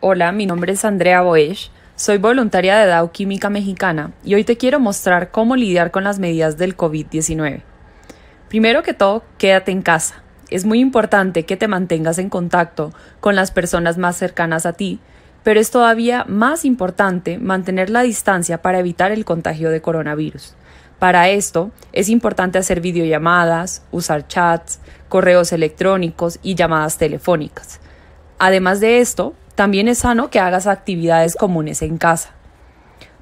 Hola, mi nombre es Andrea Boesch, soy voluntaria de Dow Química Mexicana y hoy te quiero mostrar cómo lidiar con las medidas del COVID-19. Primero que todo, quédate en casa. Es muy importante que te mantengas en contacto con las personas más cercanas a ti, pero es todavía más importante mantener la distancia para evitar el contagio de coronavirus. Para esto, es importante hacer videollamadas, usar chats, correos electrónicos y llamadas telefónicas. Además de esto, también es sano que hagas actividades comunes en casa.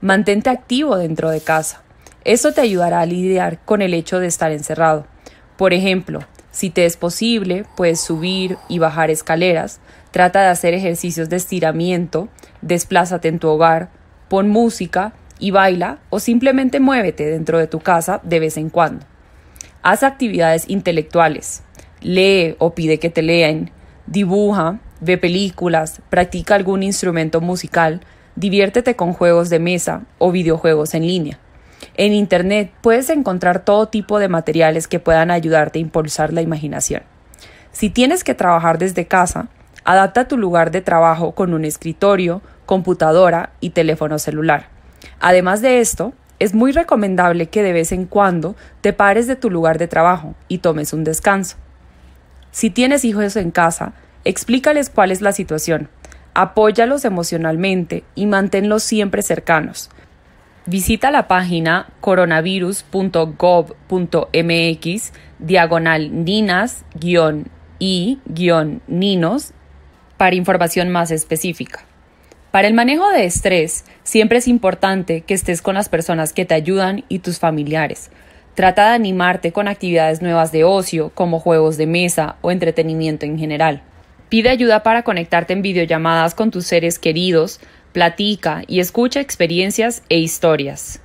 Mantente activo dentro de casa. Eso te ayudará a lidiar con el hecho de estar encerrado. Por ejemplo, si te es posible, puedes subir y bajar escaleras, trata de hacer ejercicios de estiramiento, desplázate en tu hogar, pon música y baila o simplemente muévete dentro de tu casa de vez en cuando. Haz actividades intelectuales, lee o pide que te lean, dibuja, ve películas, practica algún instrumento musical, diviértete con juegos de mesa o videojuegos en línea. En Internet puedes encontrar todo tipo de materiales que puedan ayudarte a impulsar la imaginación. Si tienes que trabajar desde casa, adapta tu lugar de trabajo con un escritorio, computadora y teléfono celular. Además de esto, es muy recomendable que de vez en cuando te pares de tu lugar de trabajo y tomes un descanso. Si tienes hijos en casa, Explícales cuál es la situación, apóyalos emocionalmente y manténlos siempre cercanos. Visita la página coronavirus.gov.mx diagonal ninas-i-ninos para información más específica. Para el manejo de estrés, siempre es importante que estés con las personas que te ayudan y tus familiares. Trata de animarte con actividades nuevas de ocio, como juegos de mesa o entretenimiento en general. Pide ayuda para conectarte en videollamadas con tus seres queridos, platica y escucha experiencias e historias.